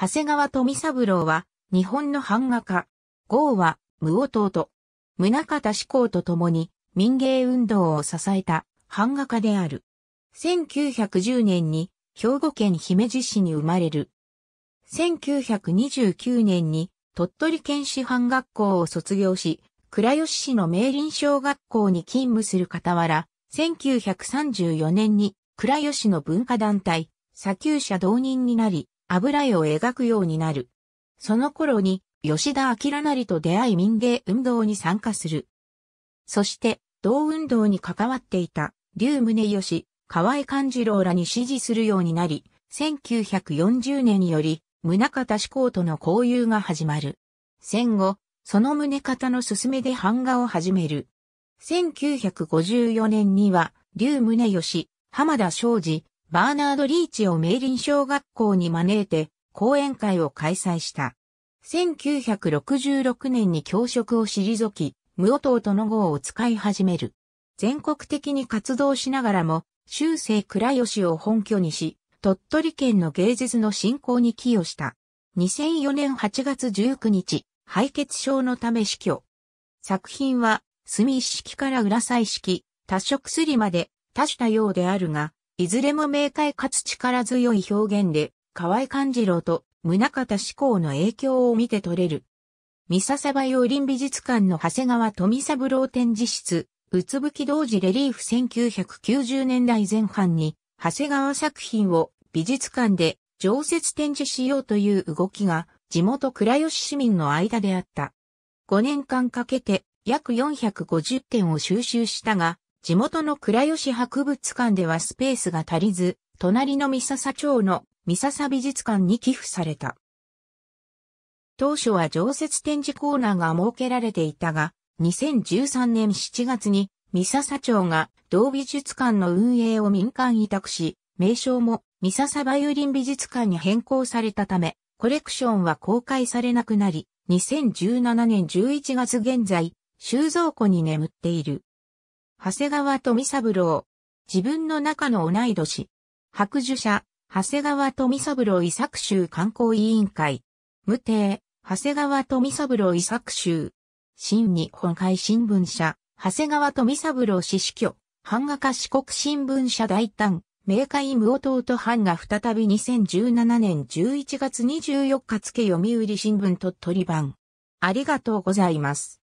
長谷川富三郎は、日本の版画家。豪は、無弟宗方志功と共に、民芸運動を支えた、版画家である。1910年に、兵庫県姫路市に生まれる。1929年に、鳥取県師範学校を卒業し、倉吉市の明林小学校に勤務する傍ら、1934年に倉吉の文化団体、砂丘者同人になり、油絵を描くようになる。その頃に、吉田明成と出会い民芸運動に参加する。そして、同運動に関わっていた、竜宗義、河合勘次郎らに支持するようになり、1940年により、宗方志向との交友が始まる。戦後、その宗方の勧めで版画を始める。1954年には、竜宗義、浜田昌司、バーナード・リーチを明林小学校に招いて講演会を開催した。1966年に教職を退き、無音党との号を使い始める。全国的に活動しながらも、修正倉吉を本拠にし、鳥取県の芸術の振興に寄与した。2004年8月19日、敗血症のため死去。作品は、墨一式から裏彩式、多色すりまで、多種多様であるが、いずれも明快かつ力強い表現で、河合勘次郎と宗方志向の影響を見て取れる。三笹場洋林美術館の長谷川富三郎展示室、うつぶき同時レリーフ1990年代前半に、長谷川作品を美術館で常設展示しようという動きが、地元倉吉市民の間であった。5年間かけて約450点を収集したが、地元の倉吉博物館ではスペースが足りず、隣の三笹町の三笹美術館に寄付された。当初は常設展示コーナーが設けられていたが、2013年7月に三笹町が同美術館の運営を民間委託し、名称も三笹バイオリン美術館に変更されたため、コレクションは公開されなくなり、2017年11月現在、収蔵庫に眠っている。長谷川富三郎。自分の中の同い年。白樹社、長谷川富三郎遺作集観光委員会。無定、長谷川富三郎遺作集。新日本海新聞社、長谷川富三郎氏死去。版画家四国新聞社大胆。明海無弟と版が再び2017年11月24日付読売新聞鳥取版。ありがとうございます。